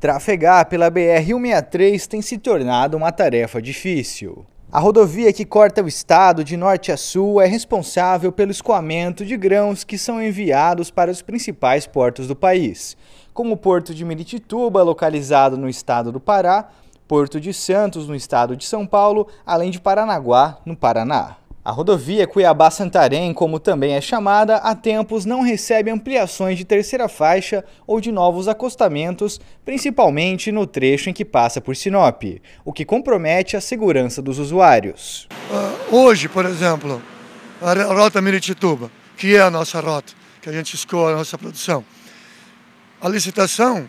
Trafegar pela BR-163 tem se tornado uma tarefa difícil. A rodovia que corta o estado de norte a sul é responsável pelo escoamento de grãos que são enviados para os principais portos do país, como o Porto de Meritituba, localizado no estado do Pará, Porto de Santos, no estado de São Paulo, além de Paranaguá, no Paraná. A rodovia Cuiabá-Santarém, como também é chamada, há tempos não recebe ampliações de terceira faixa ou de novos acostamentos, principalmente no trecho em que passa por Sinop, o que compromete a segurança dos usuários. Ah, hoje, por exemplo, a rota Miritituba, que é a nossa rota, que a gente escoa a nossa produção, a licitação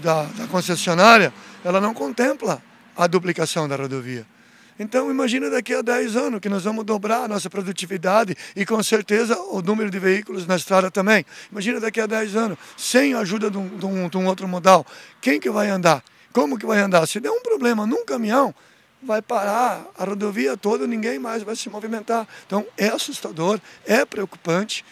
da, da concessionária, ela não contempla a duplicação da rodovia. Então, imagina daqui a 10 anos que nós vamos dobrar a nossa produtividade e, com certeza, o número de veículos na estrada também. Imagina daqui a 10 anos, sem a ajuda de um, de um, de um outro modal, quem que vai andar? Como que vai andar? Se der um problema num caminhão, vai parar a rodovia toda, ninguém mais vai se movimentar. Então, é assustador, é preocupante.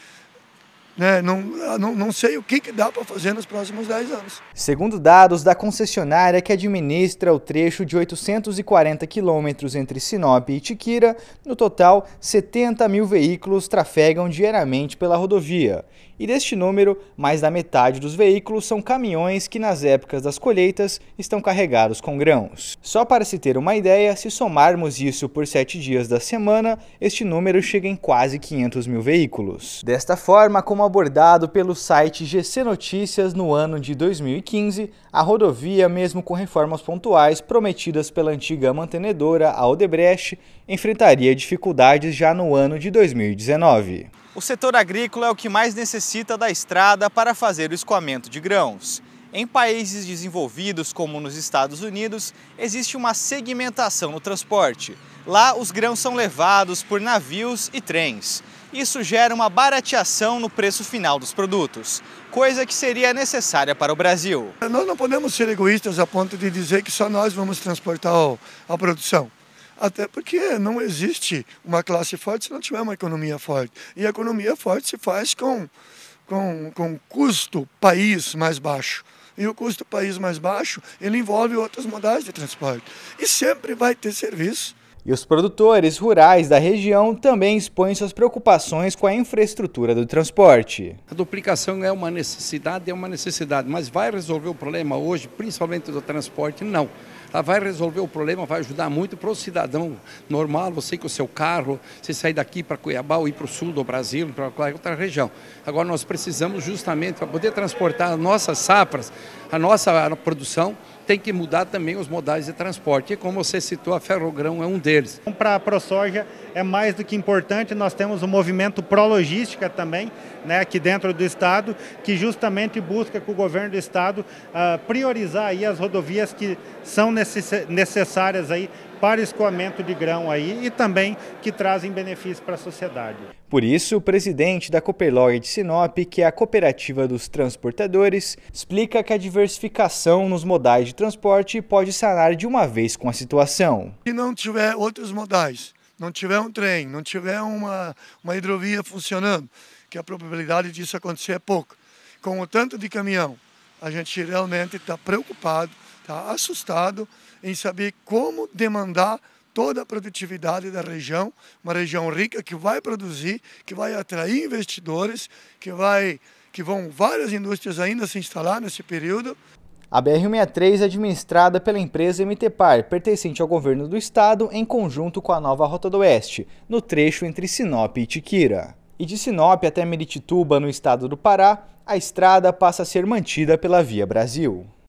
Né? Não, não, não, sei o que, que dá para fazer nos próximos 10 anos. Segundo dados da concessionária que administra o trecho de 840 quilômetros entre Sinop e Tiquira, no total, 70 mil veículos trafegam diariamente pela rodovia e deste número, mais da metade dos veículos são caminhões que, nas épocas das colheitas, estão carregados com grãos. Só para se ter uma ideia, se somarmos isso por sete dias da semana, este número chega em quase 500 mil veículos. Desta forma, como abordado pelo site GC Notícias no ano de 2015, a rodovia, mesmo com reformas pontuais prometidas pela antiga mantenedora, a Odebrecht, enfrentaria dificuldades já no ano de 2019. O setor agrícola é o que mais necessita da estrada para fazer o escoamento de grãos. Em países desenvolvidos, como nos Estados Unidos, existe uma segmentação no transporte. Lá, os grãos são levados por navios e trens. Isso gera uma barateação no preço final dos produtos, coisa que seria necessária para o Brasil. Nós não podemos ser egoístas a ponto de dizer que só nós vamos transportar a produção. Até porque não existe uma classe forte se não tiver uma economia forte. E a economia forte se faz com, com, com custo país mais baixo. E o custo país mais baixo, ele envolve outras modalidades de transporte. E sempre vai ter serviço. E os produtores rurais da região também expõem suas preocupações com a infraestrutura do transporte. A duplicação é uma necessidade, é uma necessidade, mas vai resolver o problema hoje, principalmente do transporte? Não. Ela ah, vai resolver o problema, vai ajudar muito para o cidadão normal, você com o seu carro, você sair daqui para Cuiabá ou ir para o sul do Brasil, para qualquer outra região. Agora nós precisamos justamente, para poder transportar as nossas safras, a nossa produção, tem que mudar também os modais de transporte. E como você citou, a Ferrogrão é um deles. Então, para a ProSoja é mais do que importante, nós temos um movimento pró-logística também, né, aqui dentro do Estado, que justamente busca que o governo do Estado uh, priorizar aí as rodovias que são necessárias necessárias aí para escoamento de grão aí e também que trazem benefícios para a sociedade. Por isso, o presidente da Cooperlog de Sinop, que é a cooperativa dos transportadores, explica que a diversificação nos modais de transporte pode sanar de uma vez com a situação. Se não tiver outros modais, não tiver um trem, não tiver uma, uma hidrovia funcionando, que a probabilidade disso acontecer é pouca. Com o tanto de caminhão, a gente realmente está preocupado está assustado em saber como demandar toda a produtividade da região, uma região rica que vai produzir, que vai atrair investidores, que vai que vão várias indústrias ainda se instalar nesse período. A BR-163 é administrada pela empresa MTPAR, pertencente ao governo do estado, em conjunto com a nova Rota do Oeste, no trecho entre Sinop e Tiquira. E de Sinop até Meritituba, no estado do Pará, a estrada passa a ser mantida pela Via Brasil.